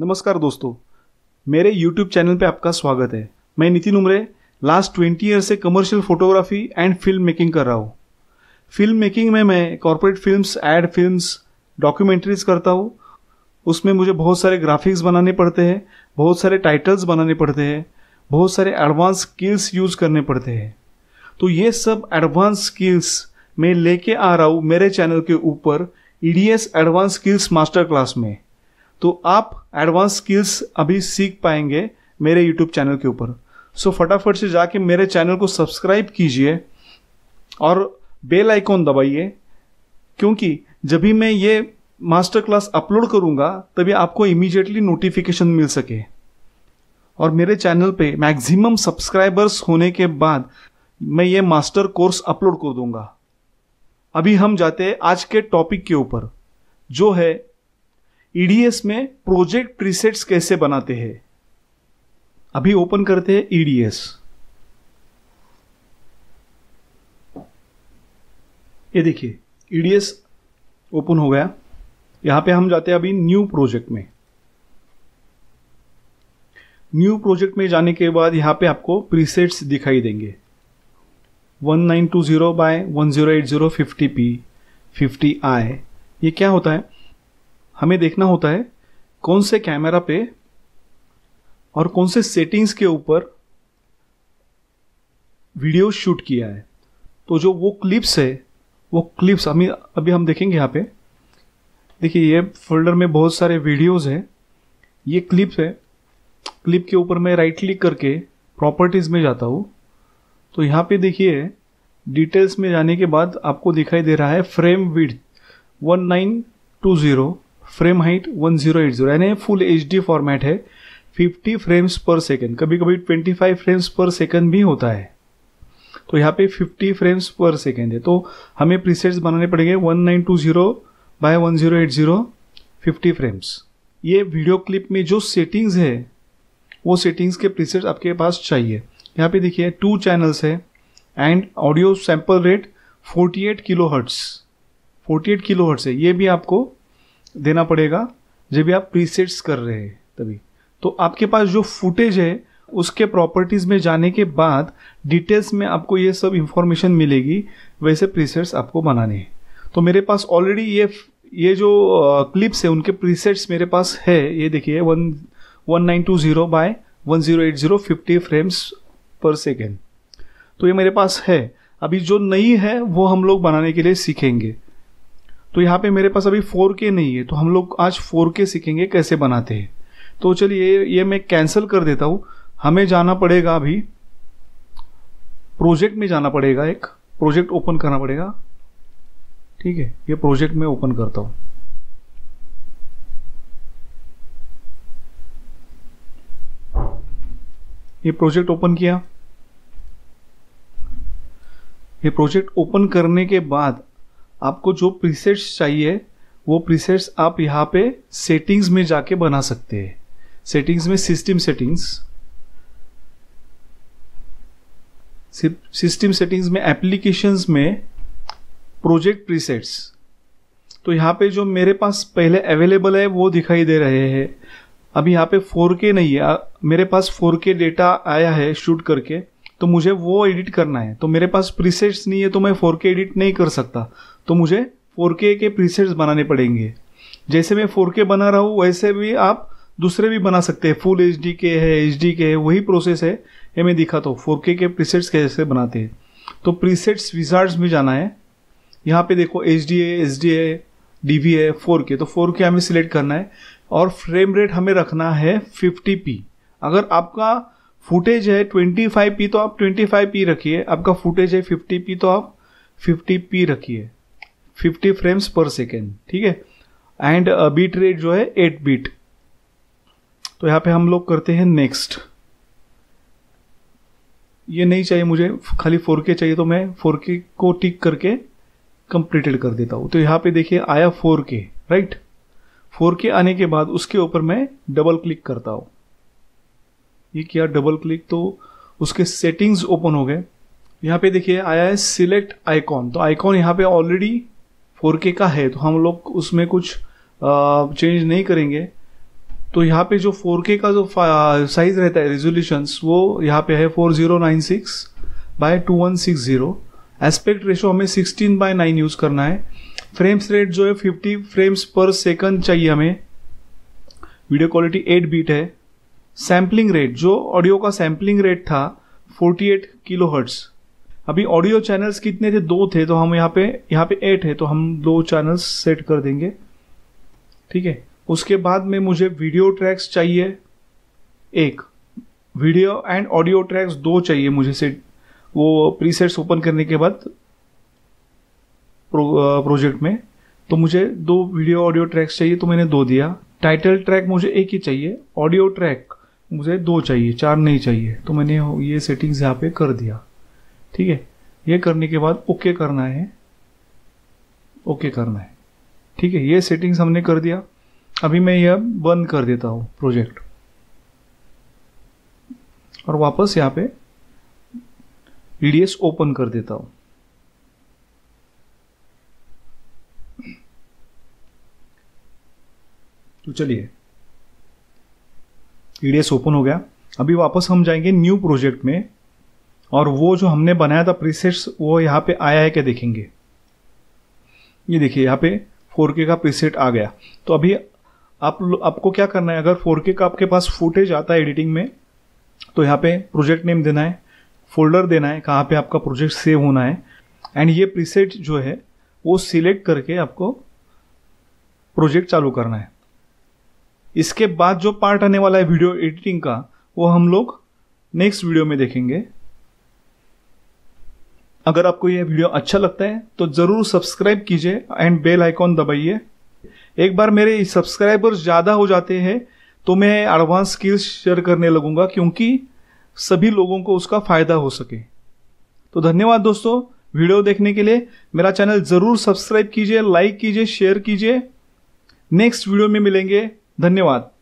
नमस्कार दोस्तों मेरे YouTube चैनल पे आपका स्वागत है मैं Nitin Umre last twenty year से commercial photography and film making कर रहा हूँ फिल्म मेकिंग में मैं corporate films ad films documentaries करता हूँ उसमें मुझे बहुत सारे ग्राफिक्स बनाने पड़ते हैं बहुत सारे टाइटल्स बनाने पड़ते हैं बहुत सारे एडवांस स्किल्स यूज़ करने पड़ते हैं तो ये सब एडवांस स्किल्स मैं लेके आ रहा हूँ मेरे चैनल के ऊपर EDIUS advance skills master class में तो आप एडवांस स्किल्स अभी सीख पाएंगे मेरे यूट्यूब चैनल के ऊपर सो फटाफट से जाके मेरे चैनल को सब्सक्राइब कीजिए और बेल आइकॉन दबाइए क्योंकि जब भी मैं ये मास्टर क्लास अपलोड करूँगा तभी आपको इमीजिएटली नोटिफिकेशन मिल सके और मेरे चैनल पे मैक्सिमम सब्सक्राइबर्स होने के बाद मैं ये मास्टर कोर्स अपलोड कर दूंगा अभी हम जाते हैं आज के टॉपिक के ऊपर जो है ईडीएस e में प्रोजेक्ट प्रीसेट्स कैसे बनाते हैं अभी ओपन करते हैं ईडीएस e ये देखिए ईडीएस e ओपन हो गया यहां पे हम जाते हैं अभी न्यू प्रोजेक्ट में न्यू प्रोजेक्ट में जाने के बाद यहां पे आपको प्रीसेट्स दिखाई देंगे 1920 by one P fifty 50i ये क्या होता है हमें देखना होता है कौन से कैमरा पे और कौन से सेटिंग्स के ऊपर वीडियो शूट किया है तो जो वो क्लिप्स है वो क्लिप्स अभी अभी हम देखेंगे यहाँ पे देखिए ये फोल्डर में बहुत सारे वीडियोस हैं ये क्लिप्स है क्लिप के ऊपर मैं राइट क्लिक करके प्रॉपर्टीज़ में जाता हूँ तो यहाँ पे देखिए डिटेल्स में जाने के बाद आपको दिखाई दे रहा है frame width one nine two zero frame height 1080 यानी फुल एच फॉर्मेट है 50 फ्रेम्स पर सेकेंड कभी कभी 25 फ्रेम्स पर सेकेंड भी होता है तो यहाँ पे 50 फ्रेम्स पर सेकेंड है तो हमें प्रीसेट्स बनाने पड़ेंगे 1920 by one zero eight zero fifty frames ये वीडियो क्लिप में जो सेटिंग्स है वो सेटिंग्स के प्रीसेट्स आपके पास चाहिए यहाँ पे देखिए टू चैनल्स है and audio sample rate 48 kilo hertz 48 kilo hertz है ये भी आपको देना पड़ेगा जब भी आप प्रीसेट्स कर रहे हैं तभी तो आपके पास जो फुटेज है उसके प्रॉपर्टीज में जाने के बाद डिटेल्स में आपको ये सब इंफॉर्मेशन मिलेगी वैसे प्रीसेट्स आपको बनाने हैं तो मेरे पास ऑलरेडी ये ये जो क्लिप्स है उनके प्रीसेट्स मेरे पास है ये देखिए one one nine two zero by one zero eight zero fifty frames per second तो ये मेरे पास है अभी जो नई है वो हम लोग बनाने के लिए सीखेंगे तो यहाँ पे मेरे पास अभी फोर के नहीं है तो हम लोग आज फोर के सीखेंगे कैसे बनाते हैं तो चलिए ये मैं कैंसिल कर देता हूँ हमें जाना पड़ेगा अभी प्रोजेक्ट में जाना पड़ेगा एक प्रोजेक्ट ओपन करना पड़ेगा ठीक है ये प्रोजेक्ट में ओपन करता हूँ ये प्रोजेक्ट ओपन किया ये प्रोजेक्ट ओपन करने के बाद आपको जो प्रीसेट्स चाहिए वो प्रीसेट्स आप यहाँ पे सेटिंग्स में जाके बना सकते हैं सेटिंग्स में सिस्टम सेटिंग्स सिस्टम सेटिंग्स में एप्लीकेशंस में प्रोजेक्ट प्रीसेट्स तो यहाँ पे जो मेरे पास पहले अवेलेबल है वो दिखाई दे रहे हैं अभी यहाँ पे 4K नहीं है मेरे पास 4K डेटा आया है शूट करके तो मुझे वो एडिट करना है तो मेरे पास प्रीसेट्स नहीं है तो मैं 4K एडिट नहीं कर सकता तो मुझे 4K के प्रीसेट्स बनाने पड़ेंगे जैसे मैं 4K बना रहा हूँ वैसे भी आप दूसरे भी बना सकते हैं फुल एच के है एच के है वही प्रोसेस है ये मैं दिखा तो फोर के प्रीसेट्स कैसे बनाते हैं तो प्रीसेट्स विजार्ड्स में जाना है यहाँ पे देखो एच डी है एच डी है डी वी है फोर के तो फोर के हमें सिलेक्ट करना है और फ्रेम रेट हमें रखना है फिफ्टी पी अगर आपका फुटेज है ट्वेंटी फाइव पी तो आप ट्वेंटी फाइव पी रखिए आपका फुटेज है फिफ्टी पी तो आप फिफ्टी पी रखिए 50 फ्रेम्स पर सेकेंड ठीक है एंड बीट रेट जो है 8 बीट तो यहाँ पे हम लोग करते हैं नेक्स्ट ये नहीं चाहिए मुझे खाली 4K चाहिए तो मैं 4K को टिक करके कंप्लीटेड कर देता हूँ तो यहाँ पे देखिए आया 4K राइट 4K आने के बाद उसके ऊपर मैं डबल क्लिक करता हूँ ये किया डबल क्लिक तो उसके सेटिंग्स ओपन हो गए यहाँ पे देखिए आया है सिलेक्ट आइकॉन तो आइकॉन यहाँ पे ऑलरेडी फोर के का है तो हम लोग उसमें कुछ चेंज नहीं करेंगे तो यहाँ पे जो फोर के का जो साइज रहता है रेजोल्यूशन वो यहाँ पे है four zero nine six by two one six zero aspect ratio हमें सिक्सटीन बाय नाइन यूज करना है फ्रेम्स रेट जो है फिफ्टी फ्रेम्स पर सेकंड चाहिए हमें वीडियो क्वालिटी एट बीट है सैम्पलिंग रेट जो ऑडियो का सैम्पलिंग रेट था 48 किलो हर्ट्स अभी ऑडियो चैनल्स कितने थे दो थे तो हम यहाँ पे यहाँ पे एट है तो हम दो चैनल्स सेट कर देंगे ठीक है उसके बाद में मुझे वीडियो ट्रैक्स चाहिए एक वीडियो एंड ऑडियो ट्रैक्स दो चाहिए मुझे सेट वो प्रीसेट्स ओपन करने के बाद प्रो, प्रोजेक्ट में तो मुझे दो वीडियो ऑडियो ट्रैक्स चाहिए तो मैंने दो दिया टाइटल ट्रैक मुझे एक ही चाहिए ऑडियो ट्रैक मुझे दो चाहिए चार नहीं चाहिए तो मैंने ये सेटिंग्स यहाँ पे कर दिया ठीक है ये करने के बाद ओके करना है ओके करना है ठीक है ये सेटिंग्स हमने कर दिया अभी मैं यह बंद कर देता हूँ प्रोजेक्ट और वापस यहाँ पे ईडीएस ओपन कर देता हूँ तो चलिए ईडीएस ओपन हो गया अभी वापस हम जाएंगे न्यू प्रोजेक्ट में और वो जो हमने बनाया था प्रीसेट्स वो यहाँ पे आया है क्या देखेंगे ये देखिए यहाँ पे 4K का प्रीसेट आ गया तो अभी आप आपको क्या करना है अगर 4K का आपके पास फुटेज आता है एडिटिंग में तो यहाँ पे प्रोजेक्ट नेम देना है फोल्डर देना है कहाँ पे आपका प्रोजेक्ट सेव होना है एंड ये प्रीसेट जो है वो सिलेक्ट करके आपको प्रोजेक्ट चालू करना है इसके बाद जो पार्ट आने वाला है वीडियो एडिटिंग का वो हम लोग नेक्स्ट वीडियो में देखेंगे अगर आपको यह वीडियो अच्छा लगता है तो ज़रूर सब्सक्राइब कीजिए एंड बेल आइकॉन दबाइए एक बार मेरे सब्सक्राइबर्स ज़्यादा हो जाते हैं तो मैं एडवांस स्किल्स शेयर करने लगूंगा क्योंकि सभी लोगों को उसका फ़ायदा हो सके तो धन्यवाद दोस्तों वीडियो देखने के लिए मेरा चैनल ज़रूर सब्सक्राइब कीजिए लाइक कीजिए शेयर कीजिए नेक्स्ट वीडियो में मिलेंगे धन्यवाद